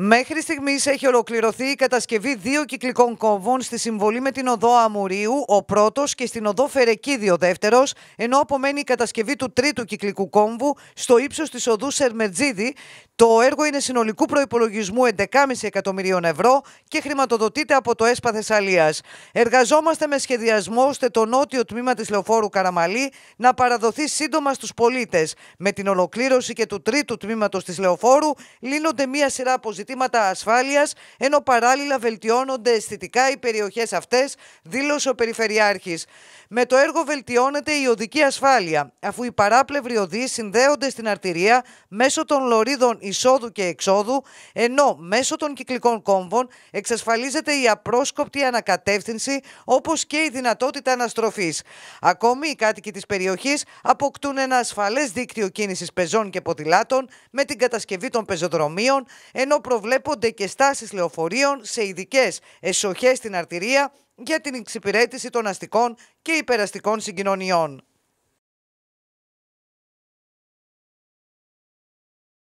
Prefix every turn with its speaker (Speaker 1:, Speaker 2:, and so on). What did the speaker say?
Speaker 1: Μέχρι στιγμής έχει ολοκληρωθεί η κατασκευή δύο κυκλικών κόμβων στη συμβολή με την οδό Αμουρίου, ο πρώτος, και στην οδό Φερεκίδη, ο δεύτερος, ενώ απομένει η κατασκευή του τρίτου κυκλικού κόμβου στο ύψος της οδού σερμετζίδη. Το έργο είναι συνολικού προπολογισμού 11,5 εκατομμυρίων ευρώ και χρηματοδοτείται από το ΕΣΠΑ Θεσσαλίας. Εργαζόμαστε με σχεδιασμό ώστε το νότιο τμήμα της λεωφόρου Καραμαλή να παραδοθεί σύντομα στους πολίτες. Με την ολοκλήρωση και του τρίτου τμήματος της λεωφόρου λύνονται μία σειρά αποζητήματα ασφάλειας, ενώ παράλληλα βελτιώνονται αισθητικά οι περιοχές αυτές, δήλωσε ο Περιφερειάρχης. Με το έργο βελτιώνεται η οδική ασφάλεια, αφού οι παράπλευροι οδοί συνδέονται στην αρτηρία μέσω των λωρίδων εισόδου και εξόδου, ενώ μέσω των κυκλικών κόμβων εξασφαλίζεται η απρόσκοπτη ανακατεύθυνση όπως και η δυνατότητα αναστροφής. Ακόμη, οι κάτοικοι της περιοχής αποκτούν ένα ασφαλές δίκτυο κίνησης πεζών και ποδηλάτων με την κατασκευή των πεζοδρομίων, ενώ προβλέπονται και στάσεις λεωφορείων σε ειδικές εσοχές στην αρτηρία για την εξυπηρέτηση των αστικών και υπεραστικών συγκοινωνιών.